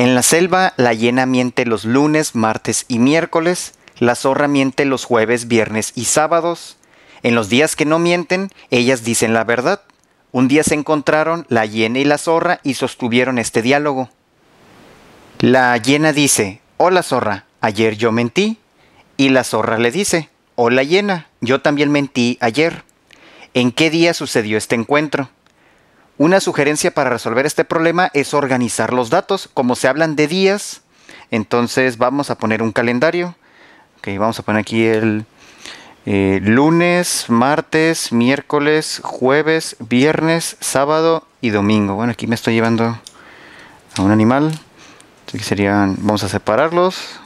En la selva la hiena miente los lunes, martes y miércoles, la zorra miente los jueves, viernes y sábados. En los días que no mienten, ellas dicen la verdad. Un día se encontraron la hiena y la zorra y sostuvieron este diálogo. La hiena dice, Hola zorra, ayer yo mentí. Y la zorra le dice, Hola hiena, yo también mentí ayer. ¿En qué día sucedió este encuentro? Una sugerencia para resolver este problema es organizar los datos. Como se hablan de días, entonces vamos a poner un calendario. Okay, vamos a poner aquí el eh, lunes, martes, miércoles, jueves, viernes, sábado y domingo. Bueno, aquí me estoy llevando a un animal. que serían, vamos a separarlos.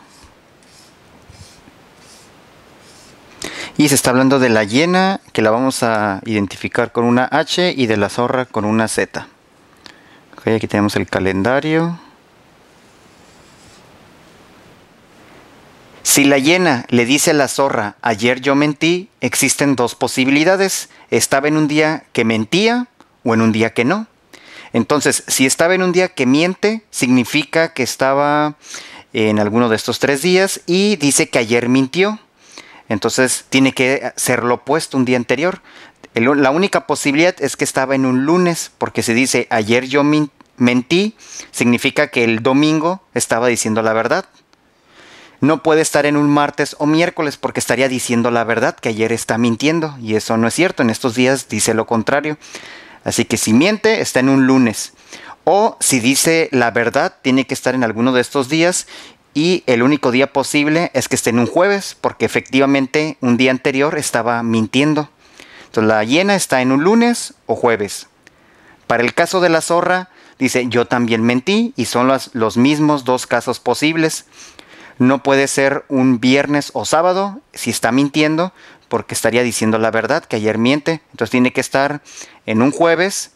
Y se está hablando de la hiena, que la vamos a identificar con una H, y de la zorra con una Z. aquí tenemos el calendario. Si la hiena le dice a la zorra, ayer yo mentí, existen dos posibilidades. Estaba en un día que mentía o en un día que no. Entonces, si estaba en un día que miente, significa que estaba en alguno de estos tres días y dice que ayer mintió. Entonces tiene que ser lo opuesto un día anterior. la única posibilidad es que estaba en un lunes, porque se dice ayer yo mentí, significa que el domingo estaba diciendo la verdad. No puede estar en un martes o miércoles porque estaría diciendo la verdad que ayer está mintiendo y eso no es cierto. En estos días dice lo contrario. Así que si miente, está en un lunes. O si dice la verdad, tiene que estar en alguno de estos días y el único día posible es que esté en un jueves, porque efectivamente un día anterior estaba mintiendo. Entonces la hiena está en un lunes o jueves. Para el caso de la zorra, dice yo también mentí y son los, mismos dos casos posibles. No puede ser un viernes o sábado si está mintiendo, porque estaría diciendo la verdad que ayer miente. Entonces tiene que estar en un jueves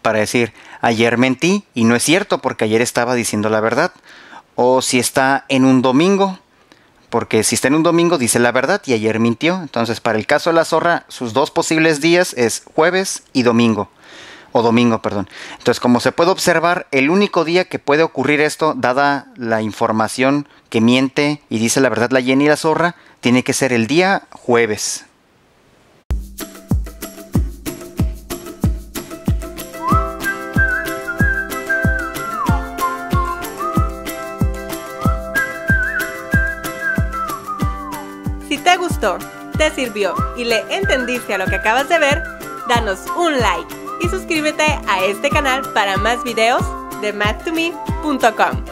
para decir ayer mentí y no es cierto porque ayer estaba diciendo la verdad o si está en un domingo, porque si está en un domingo dice la verdad y ayer mintió. Entonces, para el caso de la zorra, sus dos posibles días es jueves y domingo. O domingo, perdón. Entonces, como se puede observar, el único día que puede ocurrir esto, dada la información que miente y dice la verdad la Jenny y la zorra, tiene que ser el día jueves. Si te gustó, te sirvió y le entendiste a lo que acabas de ver, danos un like y suscríbete a este canal para más videos de mathtoMe.com.